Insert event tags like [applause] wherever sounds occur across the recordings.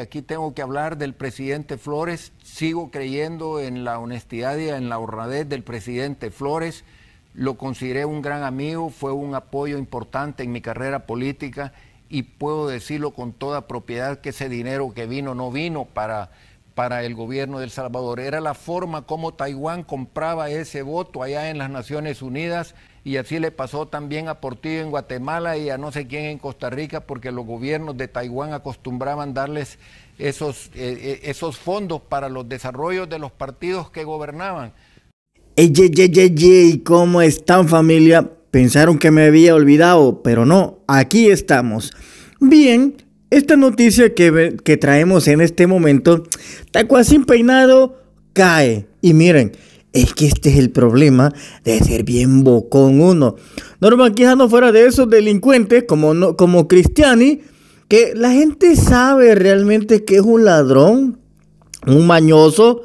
Aquí tengo que hablar del presidente Flores. Sigo creyendo en la honestidad y en la honradez del presidente Flores. Lo consideré un gran amigo, fue un apoyo importante en mi carrera política y puedo decirlo con toda propiedad que ese dinero que vino no vino para para el gobierno de El Salvador. Era la forma como Taiwán compraba ese voto allá en las Naciones Unidas y así le pasó también a Portillo en Guatemala y a no sé quién en Costa Rica porque los gobiernos de Taiwán acostumbraban darles esos, eh, eh, esos fondos para los desarrollos de los partidos que gobernaban. y ey, ey, ey, ¿cómo están familia? Pensaron que me había olvidado, pero no, aquí estamos. Bien, esta noticia que, traemos en este momento, Tacuacín Peinado cae. Y miren, es que este es el problema de ser bien bocón uno. Norman no fuera de esos delincuentes como, como Cristiani, que la gente sabe realmente que es un ladrón, un mañoso,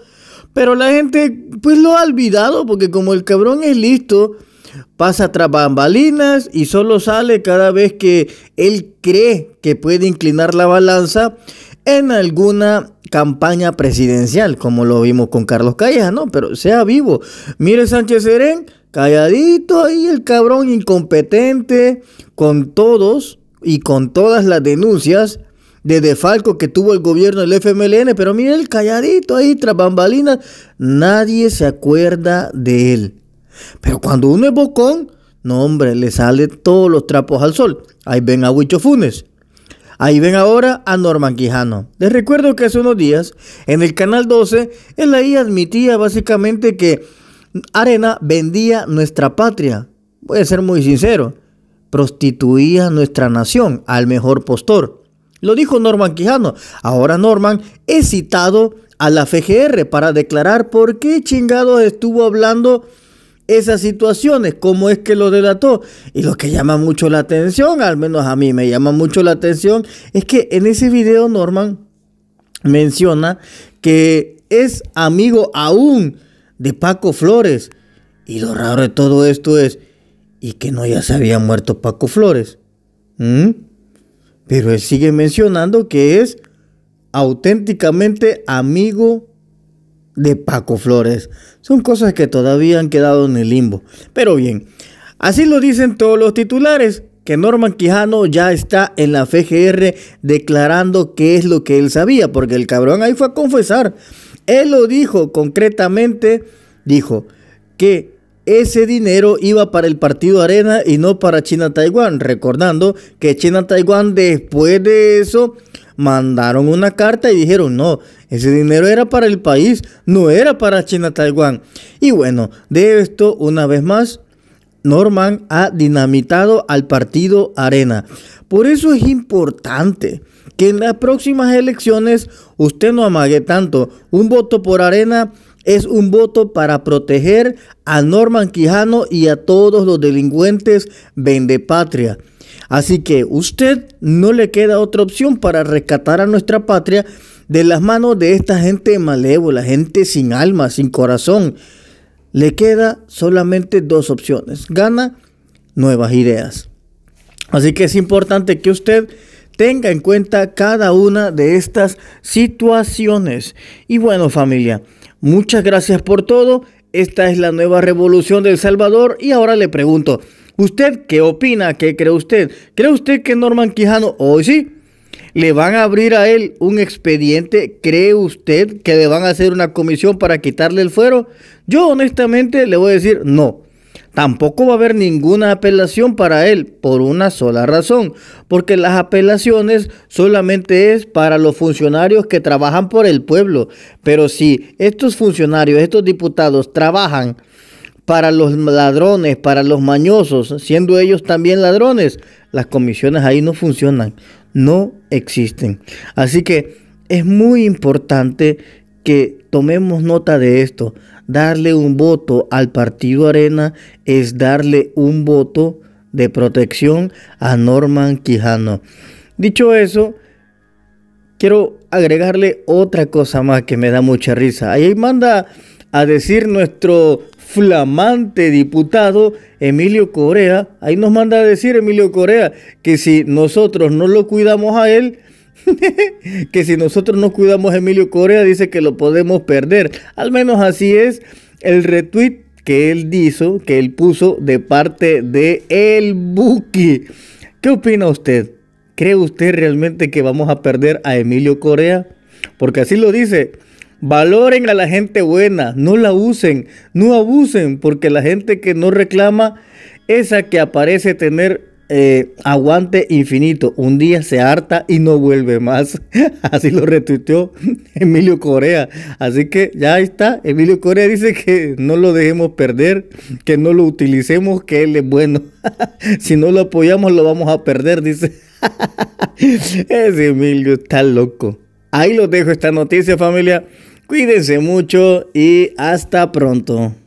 pero la gente pues lo ha olvidado porque como el cabrón es listo pasa tras bambalinas y solo sale cada vez que él cree que puede inclinar la balanza en alguna campaña presidencial, como lo vimos con Carlos Calleja, ¿no? Pero sea vivo. Mire Sánchez Serén, calladito ahí el cabrón incompetente con todos y con todas las denuncias de defalco que tuvo el gobierno del FMLN, pero mire el calladito ahí tras bambalinas, nadie se acuerda de él. Pero cuando uno es bocón, no hombre, le sale todos los trapos al sol. Ahí ven a Huicho Funes. Ahí ven ahora a Norman Quijano. Les recuerdo que hace unos días, en el Canal 12, él ahí admitía básicamente que Arena vendía nuestra patria. Voy a ser muy sincero. Prostituía nuestra nación al mejor postor. Lo dijo Norman Quijano. Ahora Norman es citado a la FGR para declarar por qué chingados estuvo hablando esas situaciones, cómo es que lo delató Y lo que llama mucho la atención, al menos a mí me llama mucho la atención, es que en ese video Norman menciona que es amigo aún de Paco Flores. Y lo raro de todo esto es, y que no ya se había muerto Paco Flores. ¿Mm? Pero él sigue mencionando que es auténticamente amigo de Paco Flores. Son cosas que todavía han quedado en el limbo. Pero bien, así lo dicen todos los titulares, que Norman Quijano ya está en la FGR declarando qué es lo que él sabía, porque el cabrón ahí fue a confesar. Él lo dijo concretamente, dijo que ese dinero iba para el partido Arena y no para China-Taiwán, recordando que China-Taiwán después de eso mandaron una carta y dijeron, no, ese dinero era para el país, no era para China-Taiwán. Y bueno, de esto, una vez más, Norman ha dinamitado al partido Arena. Por eso es importante que en las próximas elecciones usted no amague tanto. Un voto por Arena es un voto para proteger a Norman Quijano y a todos los delincuentes vende patria. Así que usted no le queda otra opción para rescatar a nuestra patria de las manos de esta gente malévola, gente sin alma, sin corazón. Le queda solamente dos opciones. Gana nuevas ideas. Así que es importante que usted tenga en cuenta cada una de estas situaciones. Y bueno familia, muchas gracias por todo. Esta es la nueva revolución del Salvador y ahora le pregunto, ¿Usted qué opina? ¿Qué cree usted? ¿Cree usted que Norman Quijano hoy sí? ¿Le van a abrir a él un expediente? ¿Cree usted que le van a hacer una comisión para quitarle el fuero? Yo honestamente le voy a decir no. Tampoco va a haber ninguna apelación para él por una sola razón, porque las apelaciones solamente es para los funcionarios que trabajan por el pueblo. Pero si estos funcionarios, estos diputados trabajan para los ladrones, para los mañosos, siendo ellos también ladrones, las comisiones ahí no funcionan, no existen. Así que es muy importante que tomemos nota de esto. Darle un voto al partido Arena es darle un voto de protección a Norman Quijano. Dicho eso, quiero agregarle otra cosa más que me da mucha risa. Ahí manda a decir nuestro flamante diputado Emilio Corea, Ahí nos manda a decir Emilio Corea que si nosotros no lo cuidamos a él, [laughs] que si nosotros no cuidamos a Emilio Corea, dice que lo podemos perder. Al menos así es el retweet que él hizo, que él puso de parte de El Buki. ¿Qué opina usted? ¿Cree usted realmente que vamos a perder a Emilio Corea? Porque así lo dice. Valoren a la gente buena, no la usen, no abusen, porque la gente que no reclama, esa que aparece tener eh, aguante infinito, un día se harta y no vuelve más. [laughs] Así lo retuiteó [laughs] Emilio Corea. Así que ya está, Emilio Corea dice que no lo dejemos perder, que no lo utilicemos, que él es bueno. [laughs] si no lo apoyamos lo vamos a perder, dice. Ese Emilio está loco. Ahí lo dejo esta noticia familia. Cuídense mucho y hasta pronto.